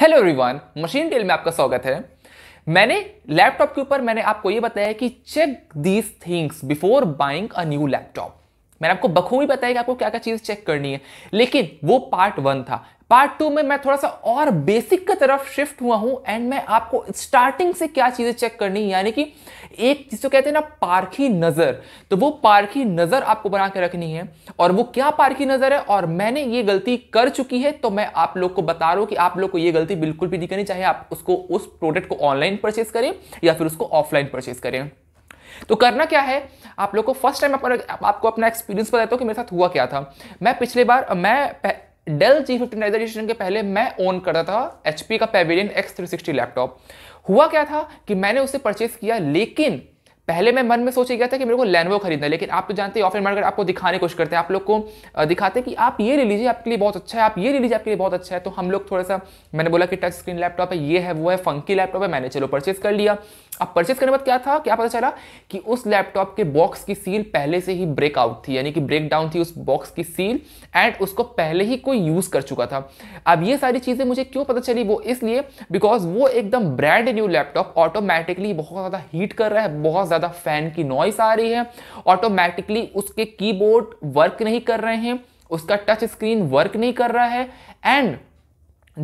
hello everyone machine tell में आपका स्वागत है मैंने लैपटॉप के ऊपर मैंने आपको ये बताया कि check these things before buying a new laptop मैंने आपको बखूबी बताया कि आपको क्या क्या चीज़ चेक करनी है लेकिन वो पार्ट वन था पार्ट टू में मैं थोड़ा सा और बेसिक की तरफ शिफ्ट हुआ हूं एंड मैं आपको स्टार्टिंग से क्या चीज़ें चेक करनी है यानी कि एक जिसको कहते हैं ना पारखी नज़र तो वो पारखी नज़र आपको बना के रखनी है और वो क्या पारखी नज़र है और मैंने ये गलती कर चुकी है तो मैं आप लोग को बता रहा हूँ कि आप लोग को ये गलती बिल्कुल भी नहीं करनी चाहिए आप उसको उस प्रोडक्ट को ऑनलाइन परचेज करें या फिर उसको ऑफलाइन परचेज करें तो करना क्या है आप लोग को फर्स्ट टाइम आप, आपको अपना एक्सपीरियंस बताता हूँ कि मेरे साथ हुआ क्या था मैं पिछले बार मैं डेल जी फिफ्टीन के पहले मैं ओन करता था एच का Pavilion X three sixty laptop हुआ क्या था कि मैंने उसे परचेस किया लेकिन पहले मैं मन में सोच ही गया था कि मेरे को लेनवो खरीदना लेकिन आप तो जानते हैं ऑफर मार्केट आपको दिखाने की कोशिश करते हैं आप लोग को दिखाते हैं कि आप ये ले लीजिए आपके लिए बहुत अच्छा है आप ये ले लीजिए आपके लिए बहुत अच्छा है तो हम लोग थोड़ा सा मैंने बोला कि टच स्क्रीन लैपटॉप है ये है वो है फंकी लैपटॉप है मैंने चलो परचेस कर लिया अब परचेस करने के बाद क्या था क्या पता चला कि उस लैपटॉप के बॉक्स की सील पहले से ही ब्रेकआउट थी यानी कि ब्रेक डाउन थी उस बॉक्स की सील एंड उसको पहले ही कोई यूज़ कर चुका था अब ये सारी चीज़ें मुझे क्यों पता चली वो इसलिए बिकॉज वो एकदम ब्रांड न्यू लैपटॉप ऑटोमेटिकली बहुत ज़्यादा हीट कर रहा है बहुत ज़्यादा फैन की नॉइस आ रही है ऑटोमेटिकली उसके कीबोर्ड वर्क नहीं कर रहे हैं उसका टच स्क्रीन वर्क नहीं कर रहा है एंड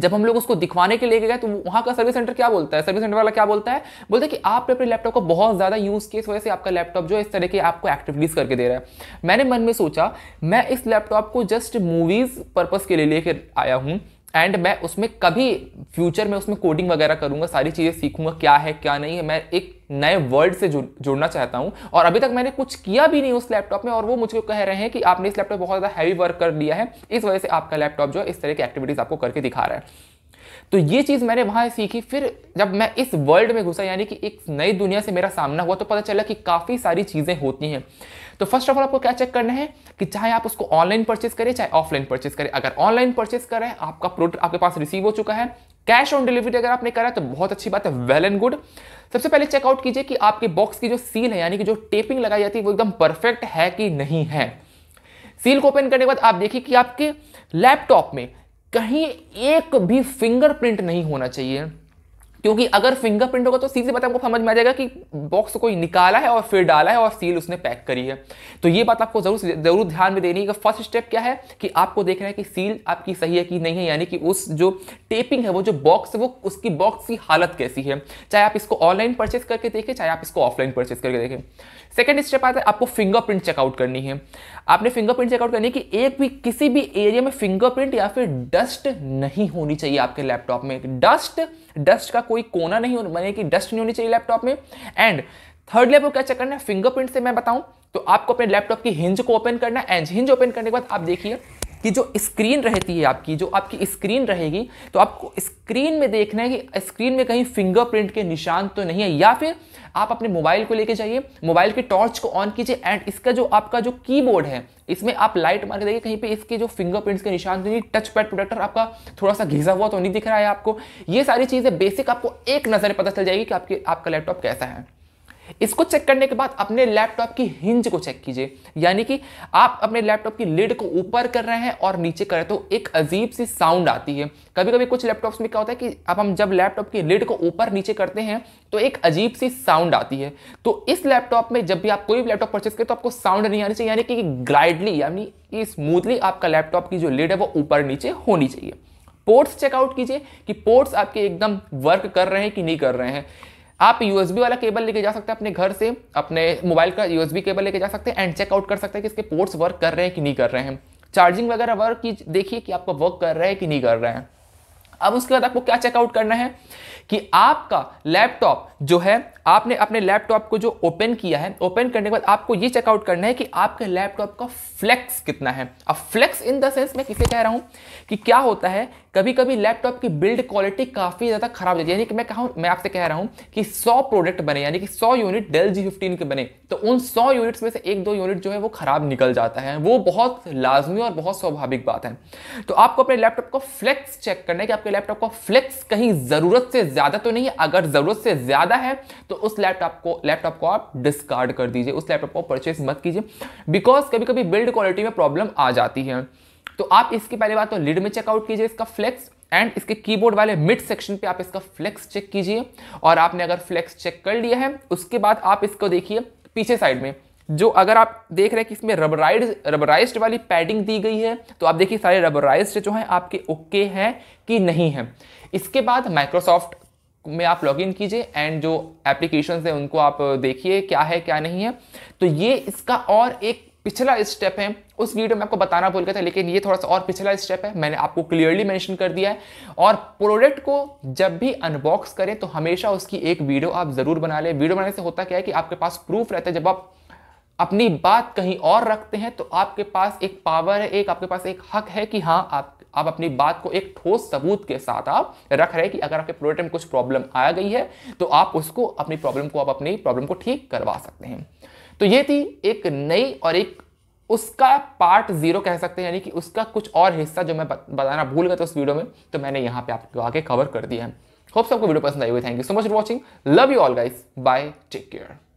जब हम लोग उसको दिखवाने के लिए गए तो वहाँ का सर्विस सेंटर क्या बोलता है सर्विस सेंटर वाला क्या बोलता है बोलता है कि आप अपने लैपटॉप को बहुत ज़्यादा यूज़ किए इस वजह से आपका लैपटॉप जो है इस तरह के आपको एक्टिविटीज़ करके दे रहा है मैंने मन में सोचा मैं इस लैपटॉप को जस्ट मूवीज़ पर्पज़ के लिए लेकर आया हूँ एंड मैं उसमें कभी फ्यूचर में उसमें कोडिंग वगैरह करूंगा सारी चीज़ें सीखूंगा क्या है क्या नहीं है मैं एक नए वर्ल्ड से जुड़ जुड़ना चाहता हूं और अभी तक मैंने कुछ किया भी नहीं उस लैपटॉप में और वो मुझे कह रहे हैं कि आपने इस लैपटॉप बहुत ज़्यादा हैवी वर्क कर लिया है इस वजह से आपका लैपटॉप जो है इस तरह की एक्टिविटीज़ आपको करके दिखा रहा है तो ये चीज़ मैंने वहाँ सीखी फिर जब मैं इस वर्ल्ड में घुसा यानी कि एक नई दुनिया से मेरा सामना हुआ तो पता चला कि काफ़ी सारी चीज़ें होती हैं तो फर्स्ट ऑफ ऑल आपको क्या चेक करना है कि चाहे आप उसको ऑनलाइन परचेस करें चाहे ऑफलाइन परचेस करें अगर ऑनलाइन परचेस करें आपका प्रोडक्ट आपके पास रिसीव हो चुका है कैश ऑन डिलीवरी अगर आपने करा तो बहुत अच्छी बात है वेल एंड गुड सबसे पहले चेकआउट कीजिए कि आपके बॉक्स की जो सील है यानी कि जो टेपिंग लगाई जाती है वो एकदम परफेक्ट है कि नहीं है सील को ओपन करने के बाद आप देखिए कि आपके लैपटॉप में कहीं एक भी फिंगरप्रिंट नहीं होना चाहिए क्योंकि अगर फिंगरप्रिंट होगा तो सीधे बात आपको समझ में आ जाएगा कि बॉक्स कोई निकाला है और फिर डाला है और सील उसने पैक करी है तो ये बात आपको जरूर जरूर ध्यान में देनी है कि फर्स्ट स्टेप क्या है कि आपको देखना है कि सील आपकी सही है कि नहीं है यानी कि उस जो टेपिंग है वो जो बॉक्स है वो उसकी बॉक्स की हालत कैसी है चाहे आप इसको ऑनलाइन परचेस करके देखें चाहे आप इसको ऑफलाइन परचेस करके देखें सेकेंड स्टेप आता है आपको फिंगरप्रिंट चेकआउट करनी है आपने फिंगरप्रिंट चेकआउट करनी है कि एक भी किसी भी एरिया में फिंगरप्रिंट या फिर डस्ट नहीं होनी चाहिए आपके लैपटॉप में डस्ट डस्ट का कोई कोना नहीं होना यानी कि डस्ट नहीं होनी चाहिए लैपटॉप में एंड थर्ड लेवल क्या चेक करना है फिंगरप्रिंट से मैं बताऊं तो आपको अपने लैपटॉप की हिंज को ओपन करना है एंड हिंज ओपन करने के बाद आप देखिए कि जो स्क्रीन रहती है आपकी जो आपकी स्क्रीन रहेगी तो आपको स्क्रीन में देखना है कि स्क्रीन में कहीं फिंगरप्रिंट के निशान तो नहीं है या फिर आप अपने मोबाइल को लेके जाइए मोबाइल के टॉर्च को ऑन कीजिए एंड इसका जो आपका जो कीबोर्ड है इसमें आप लाइट मार के देखिए कहीं पे इसके जो फिंगरप्रिंट्स के निशान तो नहीं टच पैड प्रोटेक्टर आपका थोड़ा सा घिसा हुआ तो नहीं दिख रहा है आपको ये सारी चीज़ें बेसिक आपको एक नज़र पता चल जाएगी कि आपके आपका लैपटॉप कैसा है इसको चेक करने के बाद अपने लैपटॉप की हिंज को चेक कीजिए यानी कि आप अपने लैपटॉप की लिड को ऊपर कर रहे हैं और नीचे कर करें तो एक अजीब सी साउंड आती है कभी कभी कुछ लैपटॉप्स में क्या होता है कि अब हम जब लैपटॉप की लिड को ऊपर नीचे करते हैं तो एक अजीब सी साउंड आती है तो इस लैपटॉप में जब भी आप कोई भी लैपटॉप परचेस करें तो आपको साउंड नहीं आनी चाहिए यानी कि ग्लाइडली यानी कि स्मूथली आपका लैपटॉप की जो लिड है वो ऊपर नीचे होनी चाहिए पोर्ट्स चेकआउट कीजिए कि पोर्ट्स आपके एकदम वर्क कर रहे हैं कि नहीं कर रहे हैं आप यूएसबी वाला केबल लेके जा सकते हैं अपने घर से अपने मोबाइल का यूएसबी केबल लेके जा सकते हैं एंड चेकआउट कर सकते हैं कि इसके पोर्ट्स वर्क कर रहे हैं कि नहीं कर रहे हैं चार्जिंग वगैरह वर्क की देखिए कि आपका वर्क कर रहा है कि नहीं कर रहा है अब उसके बाद आपको क्या चेकआउट करना है कि आपका लैपटॉप जो है आपने अपने लैपटॉप को जो ओपन किया है ओपन करने के बाद आपको ये चेकआउट करना है कि आपके लैपटॉप का फ्लेक्स कितना है अब फ्लेक्स इन द सेंस मैं किसे कह रहा हूँ कि क्या होता है कभी कभी लैपटॉप की बिल्ड क्वालिटी काफ़ी ज़्यादा खराब हो जाती है यानी कि मैं कहूँ मैं आपसे कह रहा हूँ कि सौ प्रोडक्ट बने यानी कि सौ यूनिट डेल जी फिफ्टीन के बने तो उन सौ यूनिट्स में से एक दो यूनिट जो है वो खराब निकल जाता है वो बहुत लाजमी और बहुत स्वाभाविक बात है तो आपको अपने लैपटॉप का फ्लेक्स चेक करना है कि आपके लैपटॉप का फ्लेक्स कहीं ज़रूरत से ज़्यादा तो नहीं है अगर ज़रूरत से ज़्यादा है तो उस लैपटॉप को लैपटॉप को आप डिस्कार्ड कर दीजिए उस लैपटॉप को परचेज मत कीजिए बिकॉज कभी कभी बिल्ड क्वालिटी में प्रॉब्लम आ जाती है तो आप इसकी पहली बात तो लीड में चेकआउट कीजिए इसका फ्लेक्स एंड इसके कीबोर्ड वाले मिड सेक्शन पे आप इसका फ्लेक्स चेक कीजिए और आपने अगर फ्लेक्स चेक कर लिया है उसके बाद आप इसको देखिए पीछे साइड में जो अगर आप देख रहे हैं कि इसमें रबराइड रबराइज वाली पैडिंग दी गई है तो आप देखिए सारे रबराइज जो हैं आपके ओके हैं कि नहीं है इसके बाद माइक्रोसॉफ्ट में आप लॉगिन कीजिए एंड जो एप्लीकेशन है उनको आप देखिए क्या है क्या नहीं है तो ये इसका और एक पिछला स्टेप है उस वीडियो में आपको बताना भूल गया था लेकिन ये थोड़ा सा और पिछला स्टेप है मैंने आपको क्लियरली मेंशन कर दिया है और प्रोडक्ट को जब भी अनबॉक्स करें तो हमेशा उसकी एक वीडियो आप ज़रूर बना लें वीडियो बनाने से होता क्या है कि आपके पास प्रूफ रहता है जब आप अपनी बात कहीं और रखते हैं तो आपके पास एक पावर है एक आपके पास एक हक है कि हाँ आप आप अपनी बात को एक ठोस सबूत के साथ आप रख रहे हैं कि अगर आपके प्रोडक्ट में कुछ प्रॉब्लम आ गई है तो आप उसको अपनी प्रॉब्लम को आप अपनी प्रॉब्लम को ठीक करवा सकते हैं तो ये थी एक नई और एक उसका पार्ट जीरो कह सकते हैं यानी कि उसका कुछ और हिस्सा जो मैं बताना भूल गया था उस वीडियो में तो मैंने यहाँ पे आपको आगे कवर कर दिया है होप सबको वीडियो पसंद आई हुई thank you so much for watching love you all guys bye take care